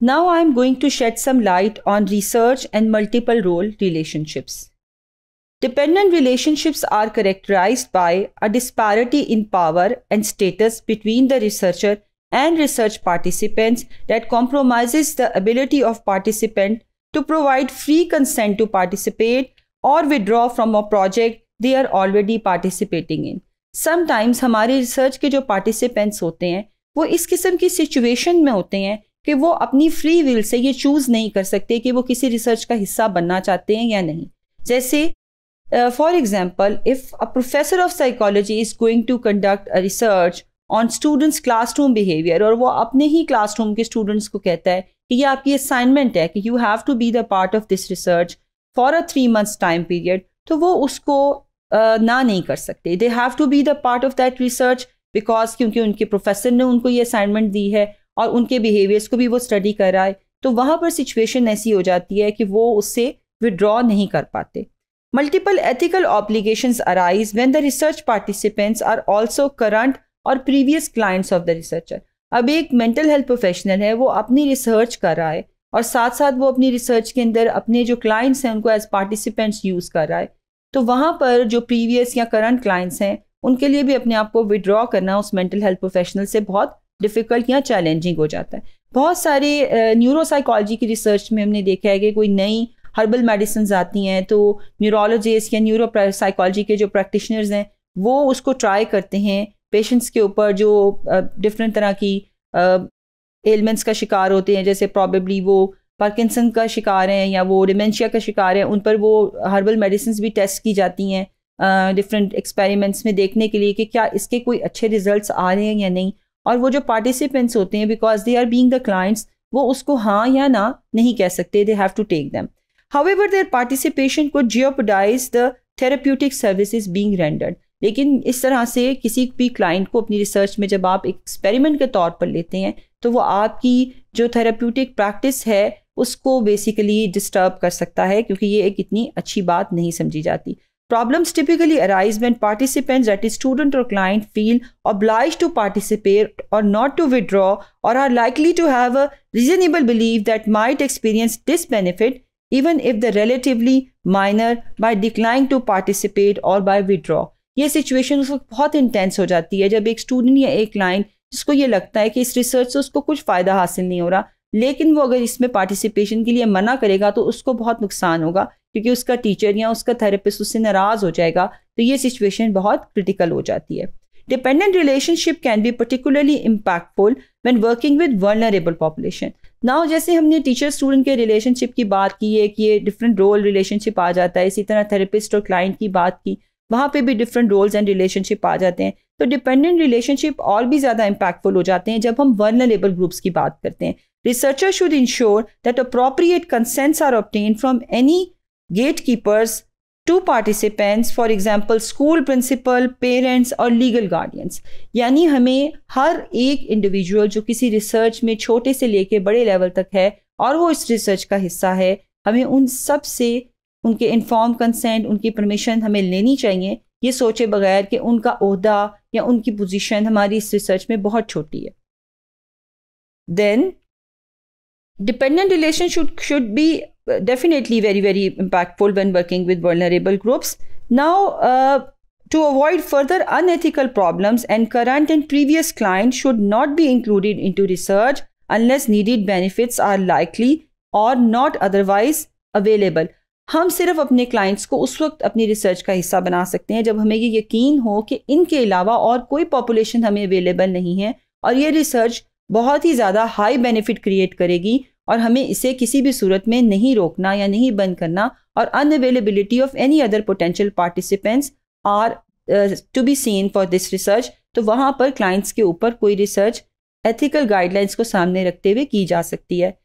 Now I am going to shed some light on research and multiple role relationships. Dependent relationships are characterized by a disparity in power and status between the researcher and research participants that compromises the ability of participant to provide free consent to participate or withdraw from a project they are already participating in. Sometimes हमारे research के जो participants होते हैं वो इस किस्म की में होते हैं कि वो अपनी फ्री विल से ये चूज नहीं कर सकते कि वो किसी रिसर्च का हिस्सा बनना चाहते हैं या नहीं जैसे for example if a professor of psychology is going to conduct a research on students classroom behaviour और वो अपने ही क्लासरूम के स्टूडेंट्स को कहता है कि ये आपकी असाइनमेंट है कि you have to be the part of this research for a three months time period तो वो उसको uh, ना नहीं कर सकते they have to be the part of that research because क्योंकि उनके प्रोफेसर ने उनको ये असाइनमेंट दी है और उनके बिहेवियर्स को भी वो स्टडी कर रहा है तो वहाँ पर सिचुएशन ऐसी हो जाती है कि वो उससे विड्रॉ नहीं कर पाते multiple ethical obligation arise when the research participants are also current और previous clients of the researcher अब एक मेंटल हेल्थ प्रोफेशनल है वो अपनी रिसर्च कर रहा है और साथ साथ वो अपनी रिसर्च के अंदर अपने जो क्लाइंट्स हैं उनको एज पार्टिसिपेंट्स यूज़ कर रहा है तो वहाँ पर जो प्रीवियस या करंट क्लाइंट्स हैं उनके लिए भी अपने आप को विड्रॉ करना उस मेंटल हेल्थ प्रोफेशनल से बहुत डिफ़िकल्ट या चैलेंजिंग हो जाता है बहुत सारे न्यूरोसाइकोलॉजी की रिसर्च में हमने देखा है कि कोई नई हर्बल मेडिसिन आती हैं तो न्यूरोलॉजिस्ट या न्यूरो साइकोलॉजी के जो प्रैक्टिशनर्स हैं वो उसको ट्राई करते हैं पेशेंट्स के ऊपर जो डिफरेंट तरह की एलिमेंट्स का शिकार होते हैं जैसे प्रॉबेबली वो पार्किंसन का शिकार हैं या वो डिमेंशिया का शिकार हैं उन पर वो हर्बल मेडिसिन भी टेस्ट की जाती हैं डिफरेंट एक्सपेरिमेंट्स में देखने के लिए कि क्या इसके कोई अच्छे रिजल्ट्स आ रहे हैं या नहीं और वो जो पार्टिसिपेंट्स होते हैं because they are being the clients वो उसको हाँ या ना नहीं कह सकते they have to take them however their participation को jeopardize the therapeutic service being rendered लेकिन इस तरह से किसी भी क्लाइंट को अपनी रिसर्च में जब आप एक्सपेरिमेंट के तौर पर लेते हैं तो वो आपकी जो थेरेप्यूटिक प्रैक्टिस है उसको बेसिकली डिस्टर्ब कर सकता है क्योंकि ये एक इतनी अच्छी बात नहीं समझी जाती Problems typically arise when participants, that is, student or client, feel obliged to participate or not to withdraw or are likely to have a reasonable belief that might experience this benefit even if the relatively minor by decline to participate or by withdraw. ये situation उस वक्त बहुत intense हो जाती है जब एक student या एक क्लाइंट जिसको ये लगता है कि इस रिसर्च से उसको कुछ फ़ायदा हासिल नहीं हो रहा लेकिन वो अगर इसमें पार्टिसिपेशन के लिए मना करेगा तो उसको बहुत नुकसान होगा क्योंकि उसका टीचर या उसका थेरेपिस्ट उससे नाराज़ हो जाएगा तो ये सिचुएशन बहुत क्रिटिकल हो जाती है dependent relationship can be particularly impactful when working with vulnerable population Now जैसे हमने टीचर स्टूडेंट के रिलेशनशिप की बात की है कि ये डिफरेंट रोल रिलेशनशिप आ जाता है इसी तरह थेरेपिस्ट और क्लाइंट की बात की वहाँ पे भी डिफरेंट रोल्स एंड रिलेशनशिप आ जाते हैं तो डिपेंडेंट रिलेशनशिप और भी ज़्यादा इम्पैक्टफुल हो जाते हैं जब हम वर्नरेबल ग्रुप्स की बात करते हैं researcher should ensure that appropriate consents are obtained from any gatekeepers to participants for example school principal parents और लीगल गार्डियंस यानी हमें हर एक इंडिविजुअल जो किसी रिसर्च में छोटे से लेकर बड़े लेवल तक है और वो इस रिसर्च का हिस्सा है हमें उन सब से उनके इंफॉर्म कंसेंट उनकी परमिशन हमें लेनी चाहिए ये सोचे बगैर कि उनका अहदा या उनकी पोजीशन हमारी इस रिसर्च में बहुत छोटी है then dependent relation should should be definitely very, very impactful when working with vulnerable groups. Now, uh, to avoid further unethical problems and current and previous clients should not be included into research unless needed benefits are likely or not otherwise available हम सिर्फ अपने clients को उस वक्त अपनी research का हिस्सा बना सकते हैं जब हमें ये यकीन हो कि इनके अलावा और कोई पॉपुलेशन हमें अवेलेबल नहीं है और ये रिसर्च बहुत ही ज़्यादा हाई बेनिफिट क्रिएट करेगी और हमें इसे किसी भी सूरत में नहीं रोकना या नहीं बंद करना और unavailability of any other potential participants are to be seen for this research तो वहाँ पर क्लाइंट्स के ऊपर कोई रिसर्च एथिकल गाइडलाइंस को सामने रखते हुए की जा सकती है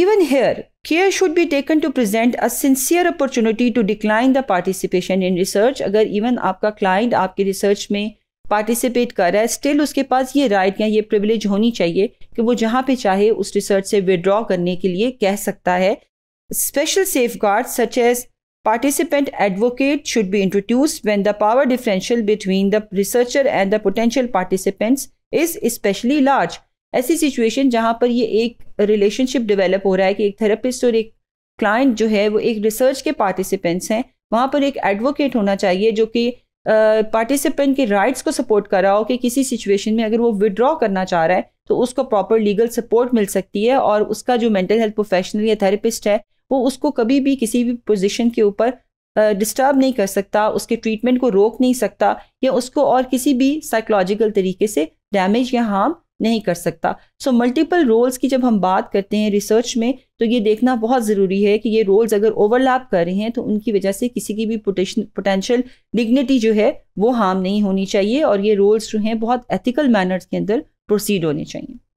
even here care should be taken to present a sincere opportunity to decline the participation in research अगर इवन आपका क्लाइंट आपके रिसर्च में पार्टिसिपेट कर रहा है स्टिल उसके पास ये राइट या ये प्रिविलेज होनी चाहिए कि वो जहाँ पे चाहे उस रिसर्च से विड्रॉ करने के लिए कह सकता है special safeguard such as participant advocate should be introduce when the power differential between the researcher and the potential participants is specially large ऐसी सिचुएशन जहाँ पर ये एक रिलेशनशिप डिवेलप हो रहा है कि एक थेरेपिस्ट और एक क्लाइंट जो है वो एक रिसर्च के पार्टिसिपेंट्स हैं वहाँ पर एक एडवोकेट होना चाहिए जो कि पार्टिसिपेंट के राइट्स को सपोर्ट कर रहा हो कि किसी सिचुएशन में अगर वो विड्रॉ करना चाह रहा है तो उसको प्रॉपर लीगल सपोर्ट मिल सकती है और उसका जो मेंटल हेल्थ प्रोफेशनल या थेरेपिस्ट है वो उसको कभी भी किसी भी पोजिशन के ऊपर डिस्टर्ब नहीं कर सकता उसके ट्रीटमेंट को रोक नहीं सकता या उसको और किसी भी साइकोलॉजिकल तरीके से डैमेज या हार्म नहीं कर सकता सो मल्टीपल रोल्स की जब हम बात करते हैं रिसर्च में तो ये देखना बहुत ज़रूरी है कि ये रोल्स अगर ओवरलैप कर रहे हैं तो उनकी वजह से किसी की भी पोटेंशियल डिग्निटी जो है वो हार्म नहीं होनी चाहिए और ये रोल्स जो हैं बहुत एथिकल मैनर्स के अंदर प्रोसीड होने चाहिए